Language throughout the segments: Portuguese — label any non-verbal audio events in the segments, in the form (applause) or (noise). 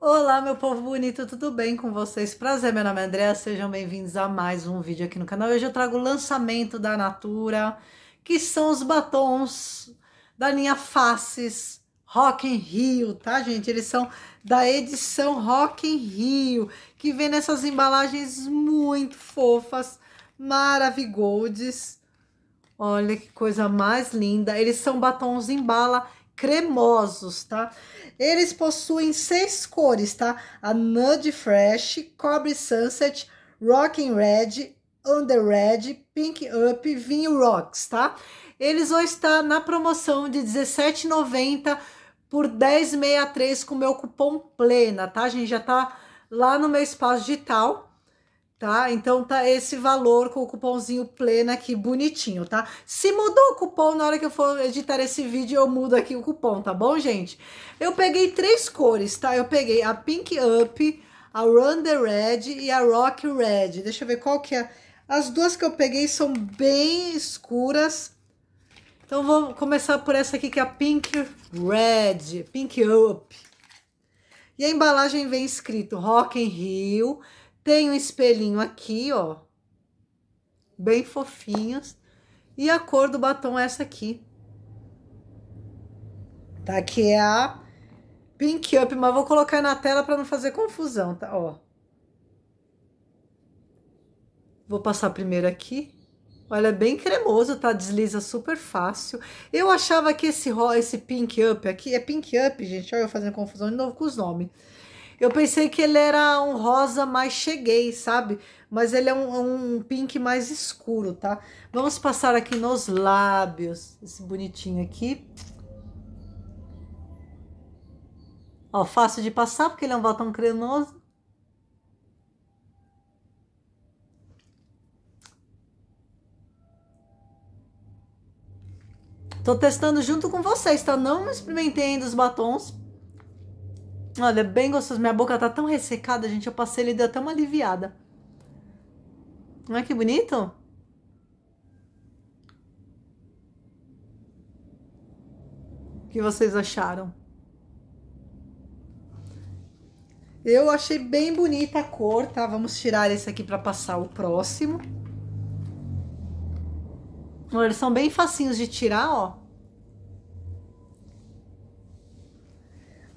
Olá, meu povo bonito, tudo bem com vocês? Prazer, meu nome é Andréa, sejam bem-vindos a mais um vídeo aqui no canal. Hoje eu trago o lançamento da Natura, que são os batons da linha Faces Rock in Rio, tá, gente? Eles são da edição Rock in Rio, que vem nessas embalagens muito fofas, maravigoldes. Olha que coisa mais linda. Eles são batons em bala cremosos, tá? Eles possuem seis cores, tá? A nude Fresh, Cobre Sunset, Rockin' Red, Under Red, Pink Up, Vinho Rocks, tá? Eles vão estar na promoção de R$17,90 por 10,63 com meu cupom plena, tá? A gente já tá lá no meu espaço digital tá? Então tá esse valor com o cupomzinho plena aqui, bonitinho, tá? Se mudou o cupom, na hora que eu for editar esse vídeo, eu mudo aqui o cupom, tá bom, gente? Eu peguei três cores, tá? Eu peguei a Pink Up, a Run The Red e a Rock Red. Deixa eu ver qual que é. As duas que eu peguei são bem escuras. Então, vou começar por essa aqui, que é a Pink Red, Pink Up. E a embalagem vem escrito Rock in Rio, tem um espelhinho aqui, ó. Bem fofinhos. E a cor do batom é essa aqui. Tá? Que é a Pink Up, mas vou colocar na tela para não fazer confusão, tá? Ó. Vou passar primeiro aqui. Olha, é bem cremoso, tá? Desliza super fácil. Eu achava que esse esse pink up aqui... É pink up, gente? Olha eu fazendo confusão de novo com os nomes. Eu pensei que ele era um rosa mais cheguei, sabe? Mas ele é um, um pink mais escuro, tá? Vamos passar aqui nos lábios. Esse bonitinho aqui. Ó, fácil de passar porque ele é um batom cremoso. Tô testando junto com vocês, tá? Não experimentei ainda os batons. Olha, é bem gostoso. Minha boca tá tão ressecada, gente. Eu passei ele deu até uma aliviada. Olha que bonito. O que vocês acharam? Eu achei bem bonita a cor, tá? Vamos tirar esse aqui para passar o próximo. Eles são bem facinhos de tirar, ó.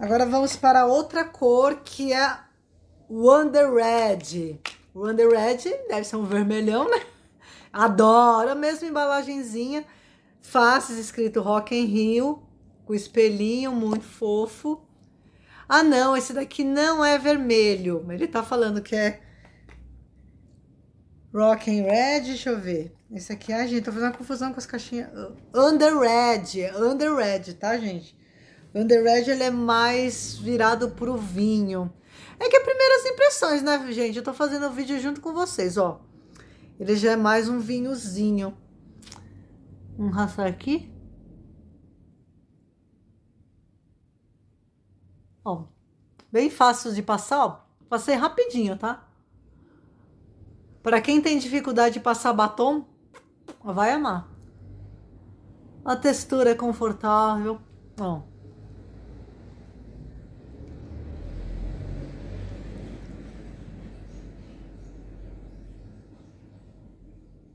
Agora vamos para outra cor que é Wonder Red. Wonder Red deve ser um vermelhão, né? Adoro, a mesma embalagenzinha. Faces escrito Rock and Rio, com espelhinho muito fofo. Ah, não, esse daqui não é vermelho. Ele tá falando que é Rock and Red, deixa eu ver. Esse aqui, ai, gente, tô fazendo uma confusão com as caixinhas. Under Red, Under Red, tá, gente? O underage ele é mais virado pro vinho. É que é primeiras impressões, né, gente? Eu tô fazendo o vídeo junto com vocês, ó. Ele já é mais um vinhozinho. Um raçar aqui. Ó, bem fácil de passar, ó. Passei rapidinho, tá? Para quem tem dificuldade de passar batom, vai amar. A textura é confortável, ó.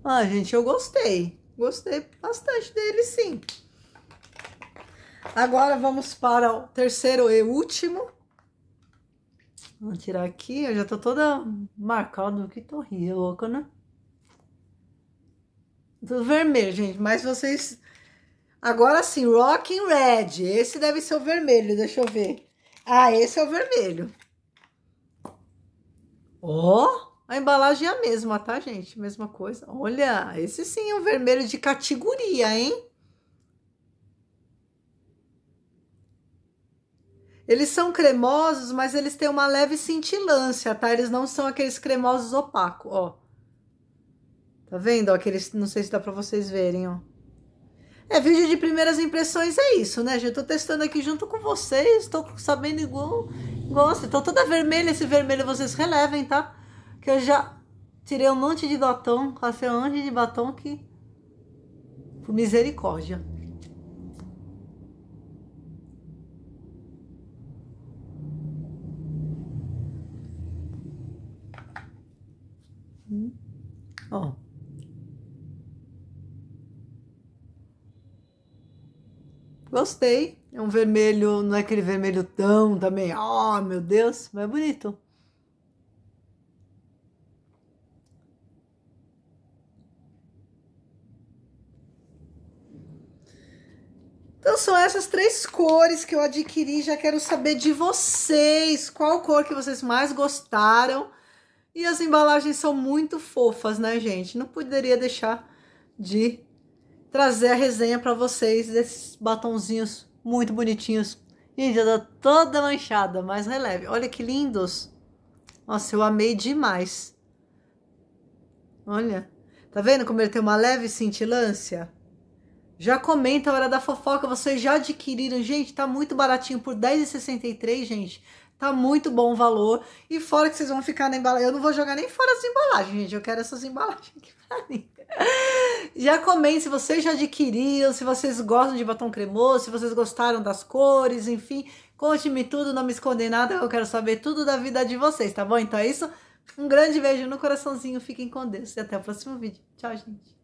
Ah, gente, eu gostei. Gostei bastante dele, sim. Agora vamos para o terceiro e último. Vou tirar aqui. Eu já tô toda marcada que tô rindo, é louca, né? Tudo vermelho, gente. Mas vocês... Agora sim, Rocking Red. Esse deve ser o vermelho, deixa eu ver. Ah, esse é o vermelho. Ó! Oh! A embalagem é a mesma, tá, gente? Mesma coisa. Olha, esse sim é um vermelho de categoria, hein? Eles são cremosos, mas eles têm uma leve cintilância, tá? Eles não são aqueles cremosos opacos, ó. Tá vendo? aqueles, não sei se dá pra vocês verem, ó. É, vídeo de primeiras impressões é isso, né, gente? Eu tô testando aqui junto com vocês, tô sabendo igual, igual Então toda vermelha, esse vermelho vocês relevem, tá? que eu já tirei um monte de batom, passei um monte de batom que. Por misericórdia. Ó. Gostei. É um vermelho, não é aquele vermelho tão também. Oh, meu Deus, mas é bonito. Então são essas três cores que eu adquiri, já quero saber de vocês, qual cor que vocês mais gostaram. E as embalagens são muito fofas, né, gente? Não poderia deixar de trazer a resenha para vocês desses batonzinhos muito bonitinhos. Gente, já tá toda manchada, mas releve. É Olha que lindos. Nossa, eu amei demais. Olha, tá vendo como ele tem uma leve cintilância? Já comenta a hora da fofoca, vocês já adquiriram, gente, tá muito baratinho por R$10,63, gente. Tá muito bom o valor. E fora que vocês vão ficar na embalagem. Eu não vou jogar nem fora as embalagens, gente. Eu quero essas embalagens aqui pra mim. (laughs) Já comente se vocês já adquiriram, se vocês gostam de batom cremoso, se vocês gostaram das cores, enfim. Conte-me tudo, não me esconder nada. Eu quero saber tudo da vida de vocês, tá bom? Então é isso. Um grande beijo no coraçãozinho. Fiquem com Deus e até o próximo vídeo. Tchau, gente.